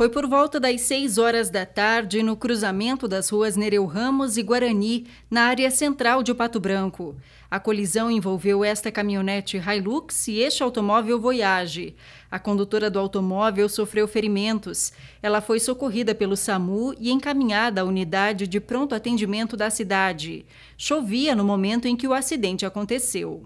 Foi por volta das 6 horas da tarde, no cruzamento das ruas Nereu Ramos e Guarani, na área central de Pato Branco. A colisão envolveu esta caminhonete Hilux e este automóvel Voyage. A condutora do automóvel sofreu ferimentos. Ela foi socorrida pelo SAMU e encaminhada à unidade de pronto atendimento da cidade. Chovia no momento em que o acidente aconteceu.